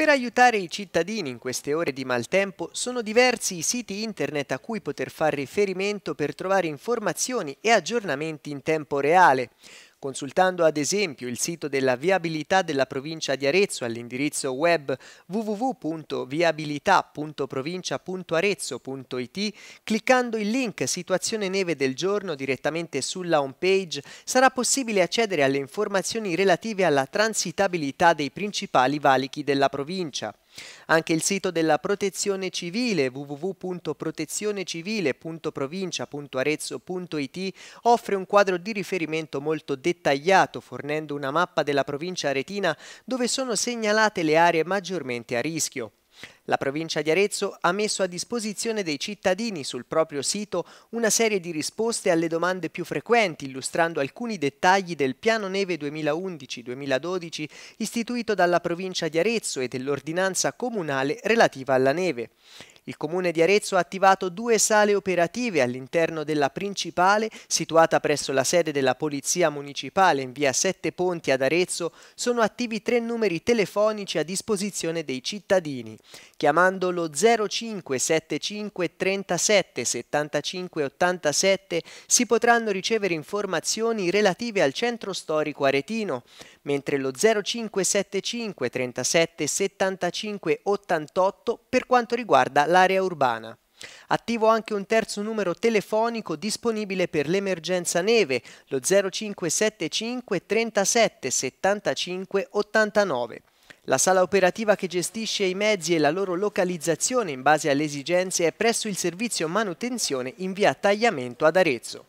Per aiutare i cittadini in queste ore di maltempo sono diversi i siti internet a cui poter fare riferimento per trovare informazioni e aggiornamenti in tempo reale consultando ad esempio il sito della viabilità della provincia di Arezzo all'indirizzo web www.viabilità.provincia.arezzo.it, cliccando il link Situazione neve del giorno direttamente sulla home page sarà possibile accedere alle informazioni relative alla transitabilità dei principali valichi della provincia. Anche il sito della Protezione Civile www.protezionecivile.provincia.arezzo.it offre un quadro di riferimento molto dettagliato fornendo una mappa della provincia aretina dove sono segnalate le aree maggiormente a rischio. La provincia di Arezzo ha messo a disposizione dei cittadini sul proprio sito una serie di risposte alle domande più frequenti, illustrando alcuni dettagli del Piano Neve 2011-2012 istituito dalla provincia di Arezzo e dell'ordinanza comunale relativa alla neve. Il comune di Arezzo ha attivato due sale operative all'interno della principale, situata presso la sede della Polizia Municipale in via Sette Ponti ad Arezzo, sono attivi tre numeri telefonici a disposizione dei cittadini. Chiamando lo 0575 37 75 87 si potranno ricevere informazioni relative al centro storico aretino, mentre lo 0575 37 75 88 per quanto riguarda la all'area urbana. Attivo anche un terzo numero telefonico disponibile per l'emergenza neve, lo 0575 37 75 89. La sala operativa che gestisce i mezzi e la loro localizzazione in base alle esigenze è presso il servizio manutenzione in via Tagliamento ad Arezzo.